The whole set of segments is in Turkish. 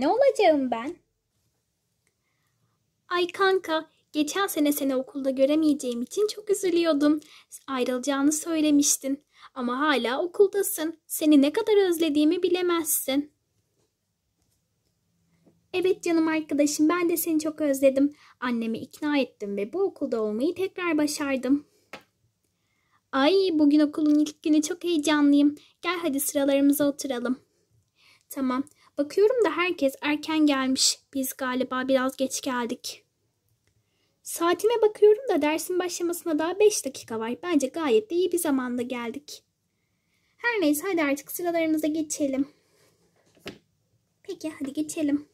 ne olacağım ben? Ay kanka, geçen sene seni okulda göremeyeceğim için çok üzülüyordum. Ayrılacağını söylemiştin ama hala okuldasın. Seni ne kadar özlediğimi bilemezsin. Evet canım arkadaşım ben de seni çok özledim. Annemi ikna ettim ve bu okulda olmayı tekrar başardım. Ay bugün okulun ilk günü çok heyecanlıyım. Gel hadi sıralarımıza oturalım. Tamam Bakıyorum da herkes erken gelmiş. Biz galiba biraz geç geldik. Saatime bakıyorum da dersin başlamasına daha 5 dakika var. Bence gayet de iyi bir zamanda geldik. Her neyse hadi artık sıralarımıza geçelim. Peki hadi geçelim.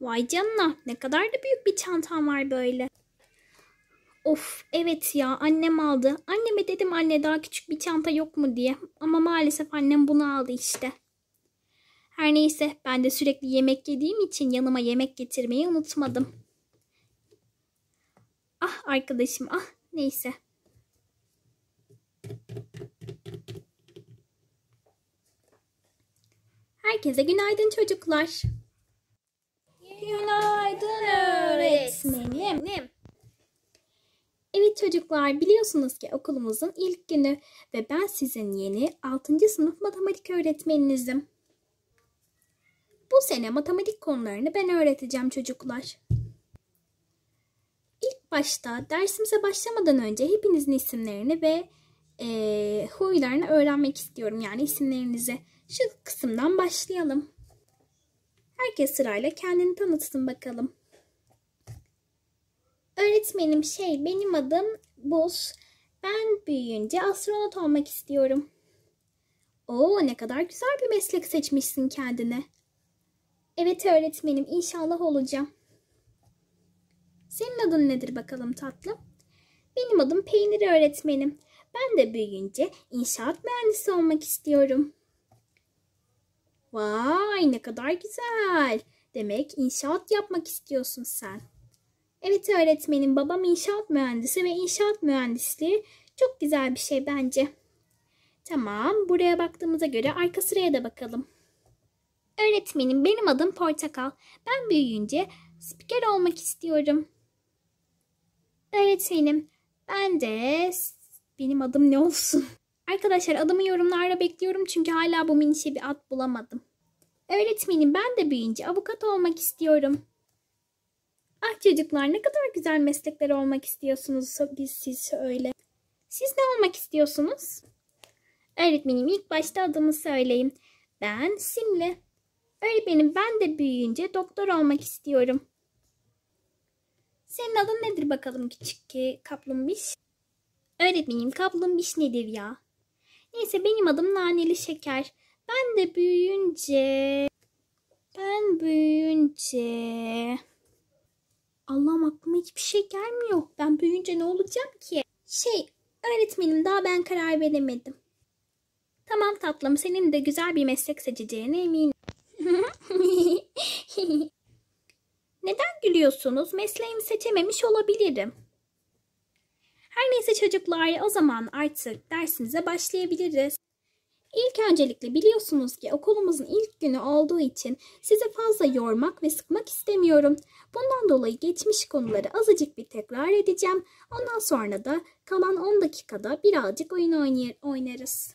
Vay canına ne kadar da büyük bir çantam var böyle. Of evet ya annem aldı. Anneme dedim anne daha küçük bir çanta yok mu diye. Ama maalesef annem bunu aldı işte. Her neyse ben de sürekli yemek yediğim için yanıma yemek getirmeyi unutmadım. Ah arkadaşım ah neyse. Herkese günaydın çocuklar. Günaydın öğretmenim çocuklar biliyorsunuz ki okulumuzun ilk günü ve ben sizin yeni 6. sınıf matematik öğretmeninizim. Bu sene matematik konularını ben öğreteceğim çocuklar. İlk başta dersimize başlamadan önce hepinizin isimlerini ve e, huylarını öğrenmek istiyorum. Yani isimlerinizi şu kısımdan başlayalım. Herkes sırayla kendini tanıtsın bakalım. Öğretmenim şey benim adım Buz. Ben büyüyünce astronot olmak istiyorum. Oo ne kadar güzel bir meslek seçmişsin kendine. Evet öğretmenim inşallah olacağım. Senin adın nedir bakalım tatlım? Benim adım Peynir öğretmenim. Ben de büyüyünce inşaat mühendisi olmak istiyorum. Vay ne kadar güzel. Demek inşaat yapmak istiyorsun sen. Evet öğretmenim babam inşaat mühendisi ve inşaat mühendisliği çok güzel bir şey bence. Tamam buraya baktığımıza göre arka sıraya da bakalım. Öğretmenim benim adım Portakal. Ben büyüyünce spiker olmak istiyorum. Öğretmenim ben de benim adım ne olsun? Arkadaşlar adımı yorumlarda bekliyorum çünkü hala bu minişe bir ad bulamadım. Öğretmenim ben de büyüyünce avukat olmak istiyorum. Ah çocuklar ne kadar güzel meslekler olmak istiyorsunuz biz siz öyle. Siz ne olmak istiyorsunuz? Öğretmenim ilk başta adımı söyleyin. Ben Simle. Öğretmenim ben de büyüyünce doktor olmak istiyorum. Senin adın nedir bakalım küçük ki kaplumbiş? Öğretmenim kaplumbiş nedir ya? Neyse benim adım naneli şeker. Ben de büyüyünce... Ben büyüyünce... Allah'ım aklıma hiçbir şey gelmiyor. Ben büyüyünce ne olacağım ki? Şey, öğretmenim daha ben karar veremedim. Tamam tatlım, senin de güzel bir meslek seçeceğine eminim. Neden gülüyorsunuz? Mesleğimi seçememiş olabilirim. Her neyse çocuklar, o zaman artık dersimize başlayabiliriz. İlk öncelikle biliyorsunuz ki okulumuzun ilk günü olduğu için sizi fazla yormak ve sıkmak istemiyorum. Bundan dolayı geçmiş konuları azıcık bir tekrar edeceğim. Ondan sonra da kalan 10 dakikada birazcık oyun oynarız.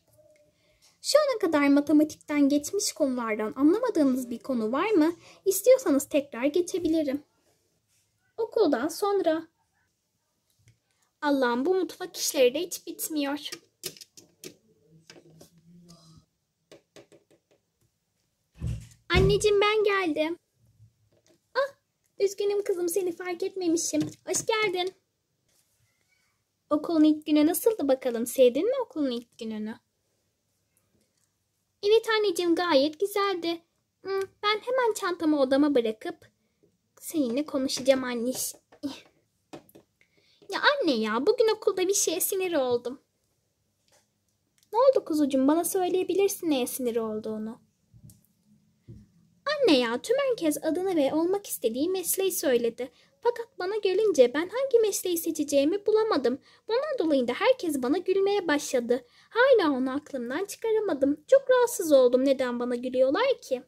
Şu ana kadar matematikten geçmiş konulardan anlamadığınız bir konu var mı? İstiyorsanız tekrar geçebilirim. Okuldan sonra. Allah'ım bu mutfak işleri de hiç bitmiyor. Anneciğim ben geldim. Ah, üzgünüm kızım seni fark etmemişim. Hoş geldin. Okulun ilk günü nasıldı bakalım? Sevdin mi okulun ilk gününü? Evet anneciğim gayet güzeldi. Hmm, ben hemen çantamı odama bırakıp seninle konuşacağım anne. Ya anne ya bugün okulda bir şeye sinir oldum. Ne oldu kuzucuğum bana söyleyebilirsin neye sinir olduğunu. Anne ya tüm herkes adını ve olmak istediği mesleği söyledi. Fakat bana gelince ben hangi mesleği seçeceğimi bulamadım. Bundan dolayı da herkes bana gülmeye başladı. Hala onu aklımdan çıkaramadım. Çok rahatsız oldum neden bana gülüyorlar ki?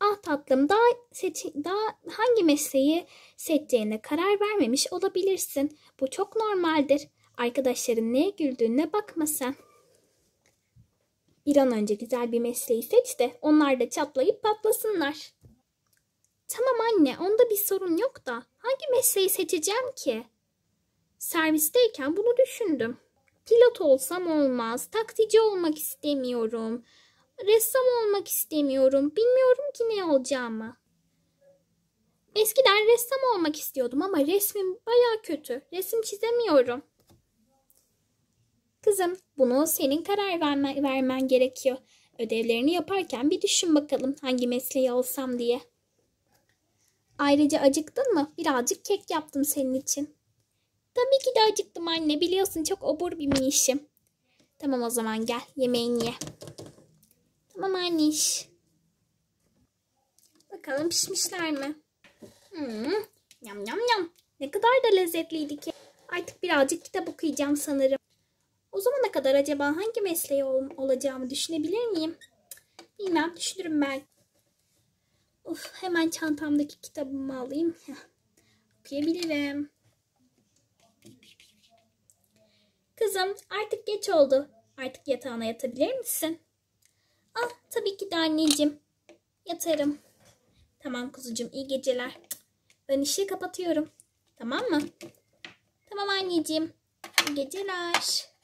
Ah tatlım daha, seç daha hangi mesleği seçeceğine karar vermemiş olabilirsin. Bu çok normaldir. Arkadaşların neye güldüğüne bakma sen. Bir an önce güzel bir mesleği seç de onlar da çatlayıp patlasınlar. Tamam anne onda bir sorun yok da hangi mesleği seçeceğim ki? Servisteyken bunu düşündüm. Pilot olsam olmaz, taksici olmak istemiyorum, ressam olmak istemiyorum, bilmiyorum ki ne olacağımı. Eskiden ressam olmak istiyordum ama resmim baya kötü. Resim çizemiyorum. Kızım bunu senin karar vermen, vermen gerekiyor. Ödevlerini yaparken bir düşün bakalım hangi mesleği alsam diye. Ayrıca acıktın mı? Birazcık kek yaptım senin için. Tabii ki de acıktım anne. Biliyorsun çok obur bir minişim. Tamam o zaman gel yemeğini ye. Tamam anneş. Bakalım pişmişler mi? Hmm, yam yam yam. Ne kadar da lezzetliydi ki. Artık birazcık kitap okuyacağım sanırım. O zamana kadar acaba hangi mesleği ol olacağımı düşünebilir miyim? Bilmem düşünürüm belki. Of hemen çantamdaki kitabımı alayım. Okuyabilirim. Kızım artık geç oldu. Artık yatağına yatabilir misin? Ah tabii ki de anneciğim. Yatarım. Tamam kuzucuğum iyi geceler. Ben işi kapatıyorum. Tamam mı? Tamam anneciğim. İyi geceler.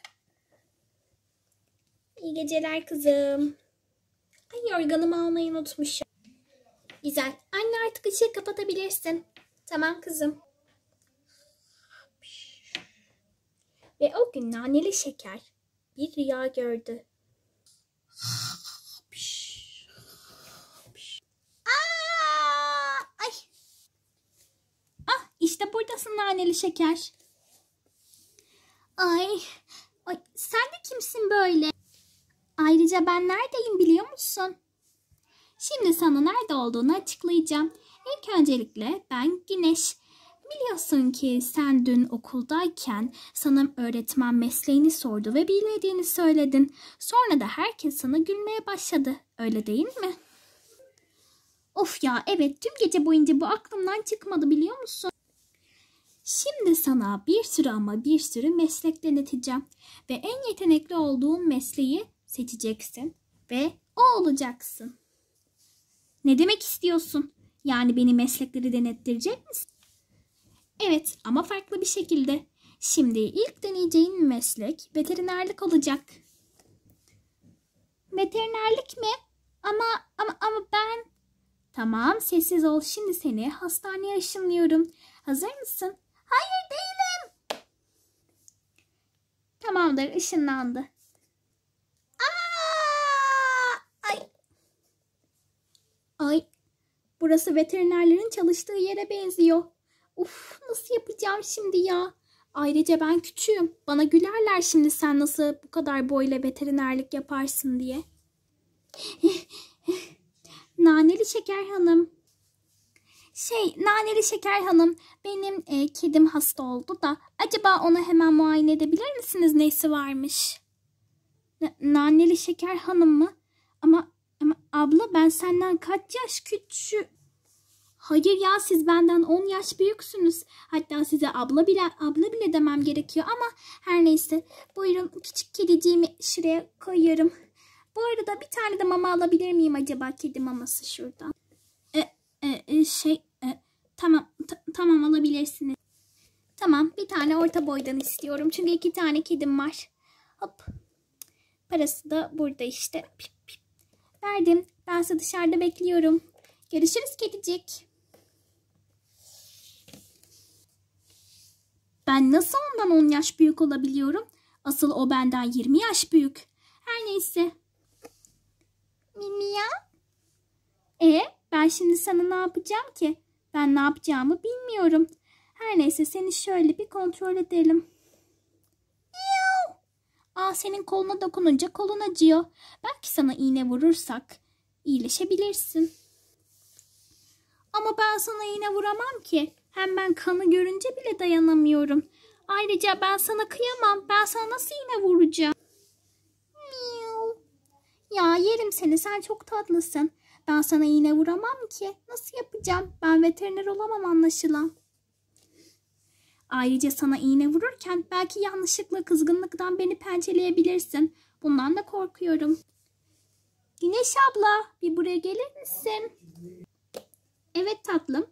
İyi geceler kızım. Ay yorganımı almayı unutmuşum. Güzel. Anne artık ışığı kapatabilirsin. Tamam kızım. Ve o gün naneli şeker bir rüya gördü. ay. Ah işte buradasın naneli şeker. Ay, ay sen de kimsin böyle? Ayrıca ben neredeyim biliyor musun? Şimdi sana nerede olduğunu açıklayacağım. İlk öncelikle ben Güneş. Biliyorsun ki sen dün okuldayken sana öğretmen mesleğini sordu ve bilmediğini söyledin. Sonra da herkes sana gülmeye başladı. Öyle değil mi? Of ya evet tüm gece boyunca bu aklımdan çıkmadı biliyor musun? Şimdi sana bir sürü ama bir sürü meslek deneteceğim ve en yetenekli olduğun mesleği seçeceksin ve o olacaksın. Ne demek istiyorsun? Yani beni meslekleri denettirecek misin? Evet ama farklı bir şekilde. Şimdi ilk deneyeceğin meslek veterinerlik olacak. Veterinerlik mi? Ama ama ama ben Tamam sessiz ol şimdi seni hastaneye ışınlıyorum. Hazır mısın? Hayır değilim. Tamamdır ışınlandı. Ay burası veterinerlerin çalıştığı yere benziyor. Uf nasıl yapacağım şimdi ya? Ayrıca ben küçüğüm. Bana gülerler şimdi sen nasıl bu kadar boyla veterinerlik yaparsın diye. naneli Şeker Hanım. Şey, Naneli Şeker Hanım, benim e, kedim hasta oldu da acaba ona hemen muayene edebilir misiniz nesi varmış? N naneli Şeker Hanım mı? Ama abla ben senden kaç yaş küçük? Hayır ya siz benden 10 yaş büyüksünüz. Hatta size abla bile abla bile demem gerekiyor ama her neyse. Buyurun küçük kediciğimi şuraya koyuyorum. Bu arada bir tane de mama alabilir miyim acaba kedi maması şuradan? E, e, e şey e, tamam tamam alabilirsiniz. Tamam bir tane orta boydan istiyorum. Çünkü iki tane kedim var. Hop. Parası da burada işte. Pip verdim. Ben sizi dışarıda bekliyorum. Görüşürüz kedicik. Ben nasıl ondan 10 yaş büyük olabiliyorum? Asıl o benden 20 yaş büyük. Her neyse. Mimiya? E ben şimdi sana ne yapacağım ki? Ben ne yapacağımı bilmiyorum. Her neyse seni şöyle bir kontrol edelim. Aa senin koluna dokununca kolun acıyor. Belki sana iğne vurursak iyileşebilirsin. Ama ben sana iğne vuramam ki. Hem ben kanı görünce bile dayanamıyorum. Ayrıca ben sana kıyamam. Ben sana nasıl iğne vuracağım? Miu. Ya yerim seni. Sen çok tatlısın. Ben sana iğne vuramam ki. Nasıl yapacağım? Ben veteriner olamam anlaşılan. Ayrıca sana iğne vururken belki yanlışlıkla kızgınlıktan beni pençeleyebilirsin. Bundan da korkuyorum. Güneş abla bir buraya gelir misin? Evet tatlım.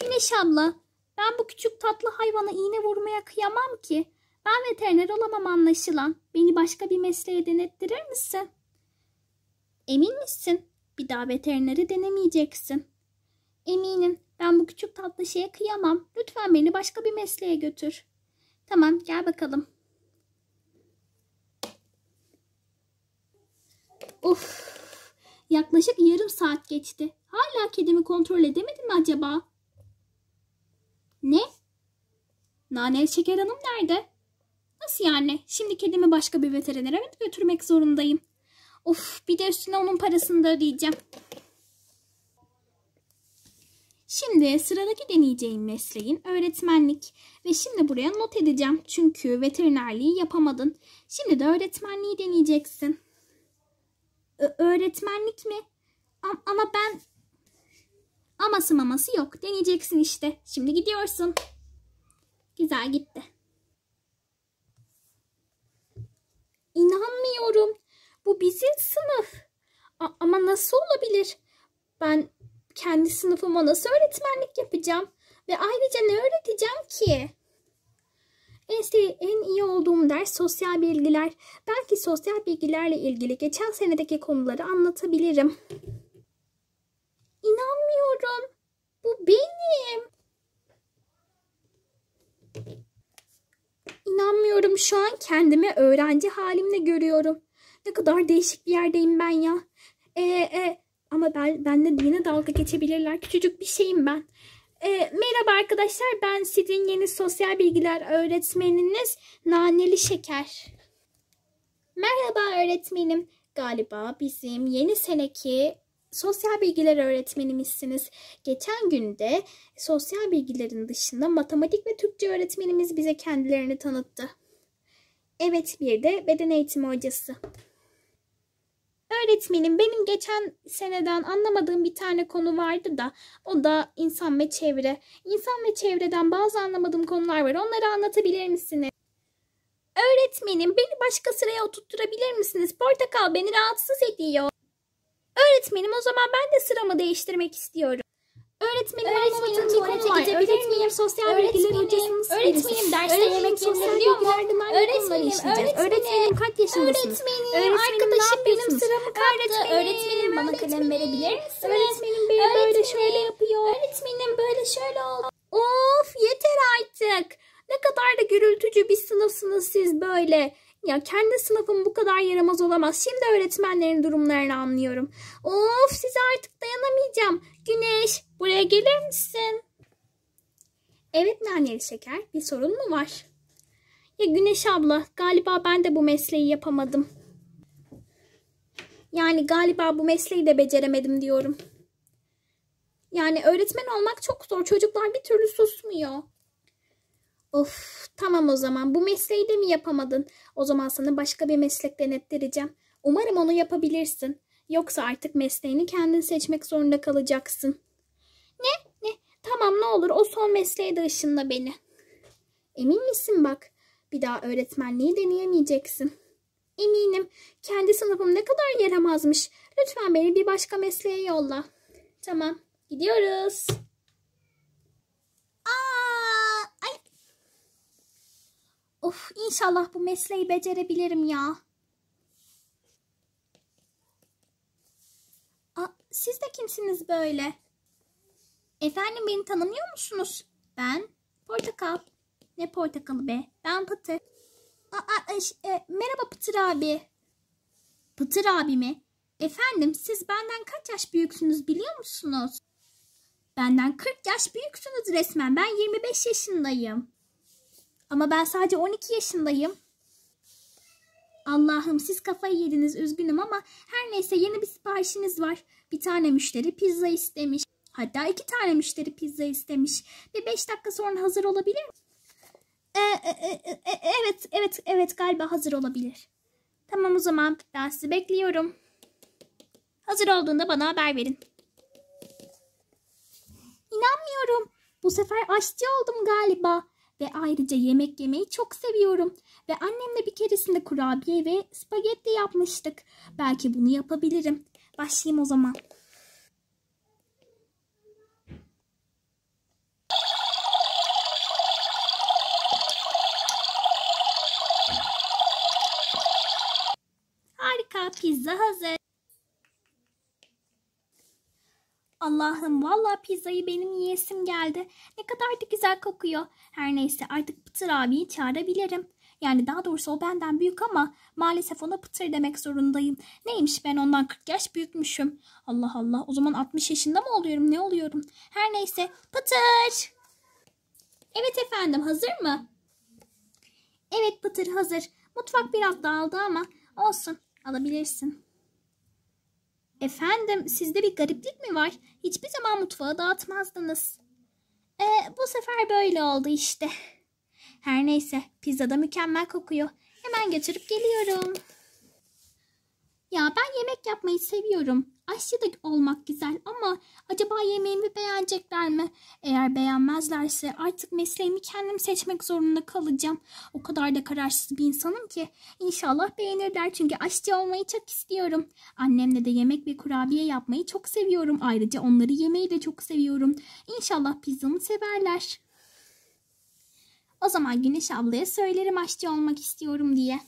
Güneş abla ben bu küçük tatlı hayvana iğne vurmaya kıyamam ki. Ben veteriner olamam anlaşılan. Beni başka bir mesleğe denettirir misin? Emin misin? Bir daha veterineri denemeyeceksin. Eminim. Ben bu küçük tatlı şeye kıyamam. Lütfen beni başka bir mesleğe götür. Tamam gel bakalım. Of yaklaşık yarım saat geçti. Hala kedimi kontrol edemedim mi acaba? Ne? Naneli Şeker Hanım nerede? Nasıl yani? Şimdi kedimi başka bir veterinere mi götürmek zorundayım? Of bir de üstüne onun parasını da ödeyeceğim. Şimdi sıradaki deneyeceğim mesleğin öğretmenlik ve şimdi buraya not edeceğim çünkü veterinerliği yapamadın. Şimdi de öğretmenliği deneyeceksin. Ö öğretmenlik mi? A ama ben aması maması yok. Deneyeceksin işte. Şimdi gidiyorsun. Güzel gitti. İnanmıyorum. Bu bizim sınıf. A ama nasıl olabilir? Ben kendi sınıfıma nasıl öğretmenlik yapacağım? Ve ayrıca ne öğreteceğim ki? En, en iyi olduğum ders sosyal bilgiler. Belki sosyal bilgilerle ilgili geçen senedeki konuları anlatabilirim. İnanmıyorum. Bu benim. İnanmıyorum şu an kendimi öğrenci halimle görüyorum. Ne kadar değişik bir yerdeyim ben ya. Ee, e, ama ben, benle yine dalga geçebilirler. Küçücük bir şeyim ben. E, merhaba arkadaşlar ben sizin yeni sosyal bilgiler öğretmeniniz Naneli Şeker. Merhaba öğretmenim. Galiba bizim yeni seneki sosyal bilgiler öğretmenimizsiniz. Geçen günde sosyal bilgilerin dışında matematik ve Türkçe öğretmenimiz bize kendilerini tanıttı. Evet bir de beden eğitimi hocası. Öğretmenim benim geçen seneden anlamadığım bir tane konu vardı da o da insan ve çevre. İnsan ve çevreden bazı anlamadığım konular var. Onları anlatabilir misiniz? Öğretmenim beni başka sıraya oturtturabilir misiniz? Portakal beni rahatsız ediyor. Öğretmenim o zaman ben de sıramı değiştirmek istiyorum. Öğretmenim, öğretmenim tuvalete gidebilir öğretmenim, Sosyal bilgiler hocasının öğretmenim derste yemek yenebiliyor mu? Öğretmenim, öğretmenim, öğretmenim kaç yaşındasınız? Öğretmenim, arkadaşım benim sıramı kaptı. Öğretmenim, bana kalem verebilir misin? Öğretmenim beni böyle şöyle yapıyor. Öğretmenim böyle şöyle oldu. Of yeter artık. Ne kadar da gürültücü bir sınıfsınız siz böyle. Ya kendi sınıfım bu kadar yaramaz olamaz. Şimdi öğretmenlerin durumlarını anlıyorum. Of size artık dayanamayacağım. Güneş buraya gelir misin? Evet naneli şeker bir sorun mu var? Ya Güneş abla galiba ben de bu mesleği yapamadım. Yani galiba bu mesleği de beceremedim diyorum. Yani öğretmen olmak çok zor. Çocuklar bir türlü susmuyor. Of tamam o zaman bu mesleği de mi yapamadın? O zaman sana başka bir meslek denettireceğim. Umarım onu yapabilirsin. Yoksa artık mesleğini kendin seçmek zorunda kalacaksın. Ne? Ne? Tamam ne olur o son mesleğe de ışınla beni. Emin misin bak? Bir daha öğretmenliği deneyemeyeceksin. Eminim. Kendi sınıfım ne kadar yaramazmış. Lütfen beni bir başka mesleğe yolla. Tamam. Gidiyoruz. Of inşallah bu mesleği becerebilirim ya. Aa, siz de kimsiniz böyle? Efendim beni tanımıyor musunuz? Ben portakal. Ne portakalı be? Ben Pıtır. Aa, a, e, e, merhaba Pıtır abi. Pıtır abi mi? Efendim siz benden kaç yaş büyüksünüz biliyor musunuz? Benden 40 yaş büyüksünüz resmen. Ben 25 yaşındayım. Ama ben sadece 12 yaşındayım. Allah'ım siz kafayı yediniz üzgünüm ama her neyse yeni bir siparişiniz var. Bir tane müşteri pizza istemiş. Hatta iki tane müşteri pizza istemiş. Bir beş dakika sonra hazır olabilir mi? Ee, e, e, evet, evet, evet galiba hazır olabilir. Tamam o zaman ben sizi bekliyorum. Hazır olduğunda bana haber verin. İnanmıyorum. Bu sefer aşçı oldum galiba. Ve ayrıca yemek yemeyi çok seviyorum. Ve annemle bir keresinde kurabiye ve spagetti yapmıştık. Belki bunu yapabilirim. Başlayayım o zaman. Harika pizza hazır. Allah'ım vallahi pizzayı benim yiyesim geldi. Ne kadar da güzel kokuyor. Her neyse artık Pıtır abiyi çağırabilirim. Yani daha doğrusu o benden büyük ama maalesef ona Pıtır demek zorundayım. Neymiş ben ondan 40 yaş büyükmüşüm. Allah Allah o zaman 60 yaşında mı oluyorum ne oluyorum? Her neyse Pıtır. Evet efendim hazır mı? Evet Pıtır hazır. Mutfak biraz dağıldı ama olsun alabilirsin. Efendim sizde bir gariplik mi var? Hiçbir zaman mutfağı dağıtmazdınız. E, bu sefer böyle oldu işte. Her neyse pizza da mükemmel kokuyor. Hemen götürüp geliyorum. Ya ben yemek yapmayı seviyorum. Aşçı da olmak güzel ama acaba yemeğimi beğenecekler mi? Eğer beğenmezlerse artık mesleğimi kendim seçmek zorunda kalacağım. O kadar da kararsız bir insanım ki. İnşallah beğenirler çünkü aşçı olmayı çok istiyorum. Annemle de yemek ve kurabiye yapmayı çok seviyorum. Ayrıca onları yemeyi de çok seviyorum. İnşallah pizzamı severler. O zaman Güneş ablaya söylerim aşçı olmak istiyorum diye.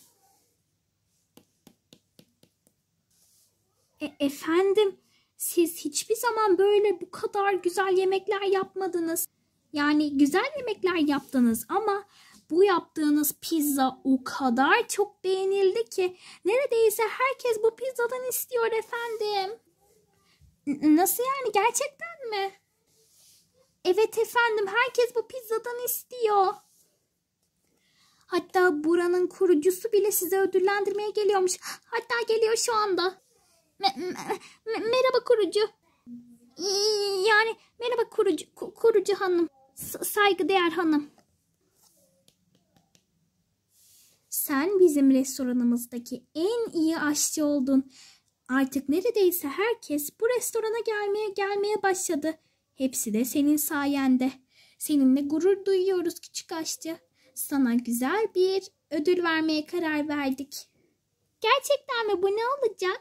E, efendim siz hiçbir zaman böyle bu kadar güzel yemekler yapmadınız. Yani güzel yemekler yaptınız ama bu yaptığınız pizza o kadar çok beğenildi ki neredeyse herkes bu pizzadan istiyor efendim. N nasıl yani gerçekten mi? Evet efendim herkes bu pizzadan istiyor. Hatta buranın kurucusu bile size ödüllendirmeye geliyormuş. Hatta geliyor şu anda. Me, merhaba kurucu. Yani merhaba kurucu, kurucu hanım. değer hanım. Sen bizim restoranımızdaki en iyi aşçı oldun. Artık neredeyse herkes bu restorana gelmeye gelmeye başladı. Hepsi de senin sayende. Seninle gurur duyuyoruz küçük aşçı. Sana güzel bir ödül vermeye karar verdik. Gerçekten mi bu ne olacak?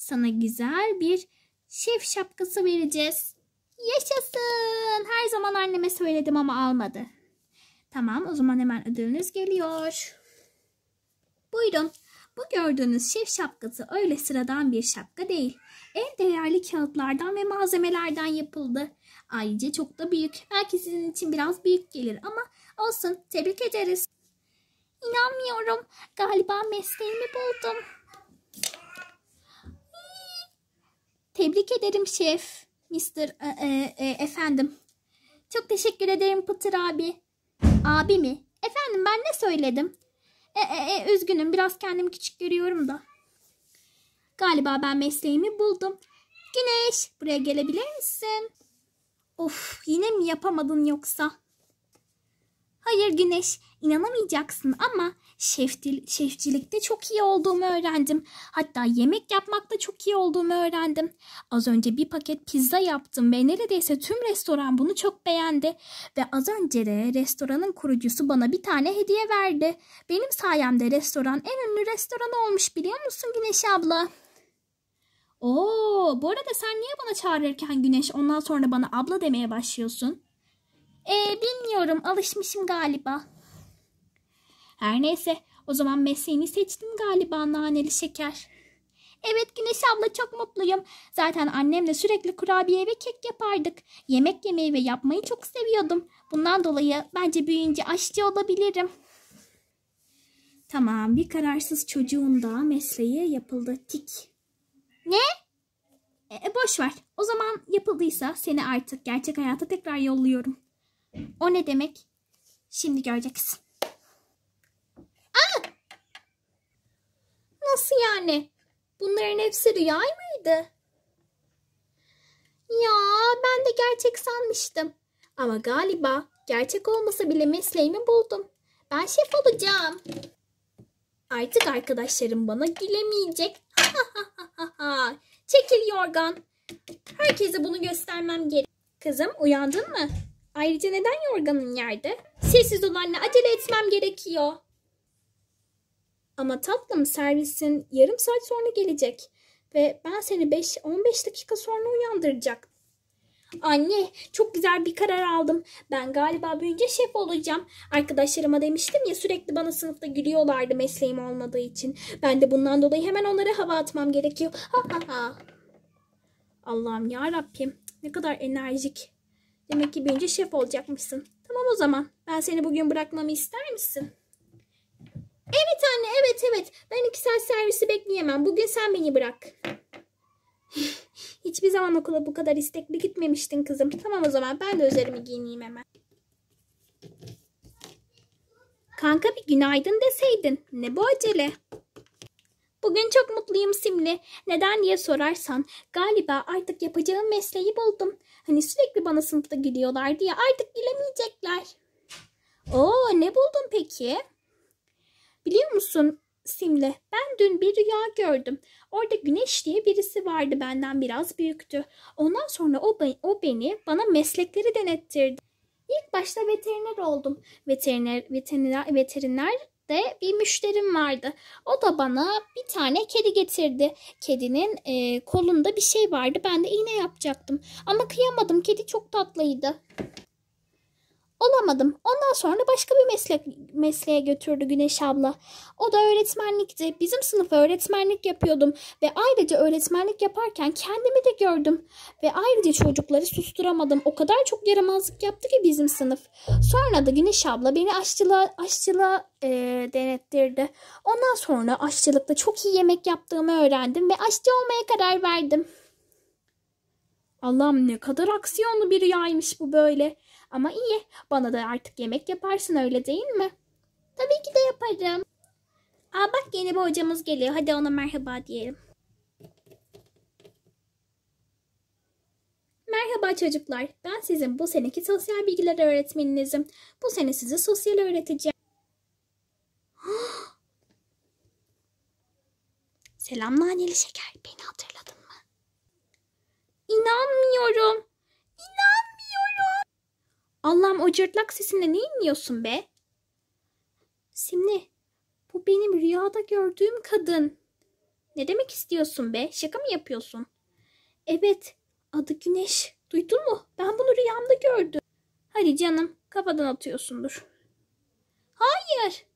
sana güzel bir şef şapkası vereceğiz. Yaşasın. Her zaman anneme söyledim ama almadı. Tamam o zaman hemen ödülünüz geliyor. Buyurun. Bu gördüğünüz şef şapkası öyle sıradan bir şapka değil. En değerli kağıtlardan ve malzemelerden yapıldı. Ayrıca çok da büyük. Belki sizin için biraz büyük gelir ama olsun. Tebrik ederiz. İnanmıyorum. Galiba mesleğimi buldum. Tebrik ederim şef. Mr. E, e, e, efendim. Çok teşekkür ederim Pıtır abi. Abi mi? Efendim ben ne söyledim? E, e, e, üzgünüm biraz kendimi küçük görüyorum da. Galiba ben mesleğimi buldum. Güneş buraya gelebilir misin? Of yine mi yapamadın yoksa? Hayır Güneş İnanamayacaksın ama şeftil, şefçilikte çok iyi olduğumu öğrendim. Hatta yemek yapmakta çok iyi olduğumu öğrendim. Az önce bir paket pizza yaptım ve neredeyse tüm restoran bunu çok beğendi. Ve az önce de restoranın kurucusu bana bir tane hediye verdi. Benim sayemde restoran en ünlü restoran olmuş biliyor musun Güneş abla? Oo, bu arada sen niye bana çağırırken Güneş ondan sonra bana abla demeye başlıyorsun? Ee, bilmiyorum alışmışım galiba. Her neyse o zaman mesleğini seçtim galiba naneli şeker. Evet Güneş abla çok mutluyum. Zaten annemle sürekli kurabiye ve kek yapardık. Yemek yemeyi ve yapmayı çok seviyordum. Bundan dolayı bence büyüyünce aşçı olabilirim. Tamam bir kararsız çocuğun da mesleği yapıldı tik. Ne? E, e boş ver. O zaman yapıldıysa seni artık gerçek hayata tekrar yolluyorum. O ne demek? Şimdi göreceksin. Aa! Nasıl yani? Bunların hepsi rüyay mıydı? Ya ben de gerçek sanmıştım. Ama galiba gerçek olmasa bile mesleğimi buldum. Ben şef olacağım. Artık arkadaşlarım bana gülemeyecek. Çekil yorgan. Herkese bunu göstermem gerek. Kızım uyandın mı? Ayrıca neden yorganın yerde? Sessiz ol anne acele etmem gerekiyor. Ama tatlım servisin yarım saat sonra gelecek ve ben seni 5-15 dakika sonra uyandıracak. Anne çok güzel bir karar aldım. Ben galiba büyüyünce şef olacağım. Arkadaşlarıma demiştim ya sürekli bana sınıfta gülüyorlardı mesleğim olmadığı için. Ben de bundan dolayı hemen onlara hava atmam gerekiyor. Ha ha ha. Allah'ım ya Rabbim ne kadar enerjik. Demek ki büyüyünce şef olacakmışsın. Tamam o zaman. Ben seni bugün bırakmamı ister misin? Evet anne evet evet. Ben iki saat servisi bekleyemem. Bugün sen beni bırak. Hiçbir zaman okula bu kadar istekli gitmemiştin kızım. Tamam o zaman ben de üzerimi giyineyim hemen. Kanka bir günaydın deseydin. Ne bu acele? Bugün çok mutluyum Simli. Neden diye sorarsan galiba artık yapacağım mesleği buldum. Hani sürekli bana sınıfta gülüyorlardı diye, artık gülemeyecekler. Oo ne buldun peki? Biliyor musun Simle ben dün bir rüya gördüm. Orada Güneş diye birisi vardı benden biraz büyüktü. Ondan sonra o, o beni bana meslekleri denettirdi. İlk başta veteriner oldum. Veteriner, veteriner, veteriner de bir müşterim vardı. O da bana bir tane kedi getirdi. Kedinin e, kolunda bir şey vardı. Ben de iğne yapacaktım. Ama kıyamadım. Kedi çok tatlıydı olamadım. Ondan sonra başka bir meslek, mesleğe götürdü Güneş abla. O da öğretmenlikti. Bizim sınıfa öğretmenlik yapıyordum ve ayrıca öğretmenlik yaparken kendimi de gördüm. Ve ayrıca çocukları susturamadım. O kadar çok yaramazlık yaptı ki bizim sınıf. Sonra da Güneş abla beni aşçılığa, aşçılığa e, denettirdi. Ondan sonra aşçılıkta çok iyi yemek yaptığımı öğrendim ve aşçı olmaya karar verdim. Allah'ım ne kadar aksiyonlu bir rüyaymış bu böyle. Ama iyi, bana da artık yemek yaparsın öyle değil mi? Tabii ki de yaparım. Aa bak yeni bir hocamız geliyor. Hadi ona merhaba diyelim. Merhaba çocuklar. Ben sizin bu seneki sosyal bilgiler öğretmeninizim. Bu sene size sosyal öğreteceğim. Selam naneli şeker. Beni hatırladın mı? İnanmıyorum. İnan Allah'ım o cırtlak sesinle ne inliyorsun be? Simli, bu benim rüyada gördüğüm kadın. Ne demek istiyorsun be? Şaka mı yapıyorsun? Evet, adı Güneş. Duydun mu? Ben bunu rüyamda gördüm. Hadi canım, kafadan atıyorsundur. Hayır.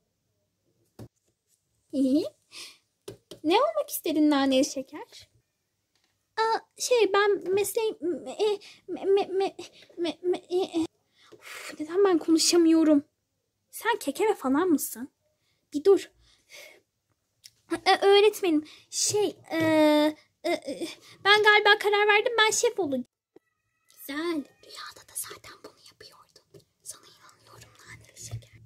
Ne olmak istedin naneli şeker? Aa, şey ben mesleğim... Me, me, me, me, me, me, e, neden ben konuşamıyorum? Sen kekeme falan mısın? Bir dur. Ee, öğretmenim şey e, e, e, ben galiba karar verdim ben şef olacağım. Güzel. Rüyada da zaten bunu yapıyordun. Sana inanıyorum naneli şeker.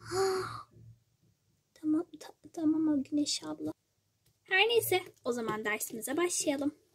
tamam ta, tamam Güneş abla. Her neyse o zaman dersimize başlayalım.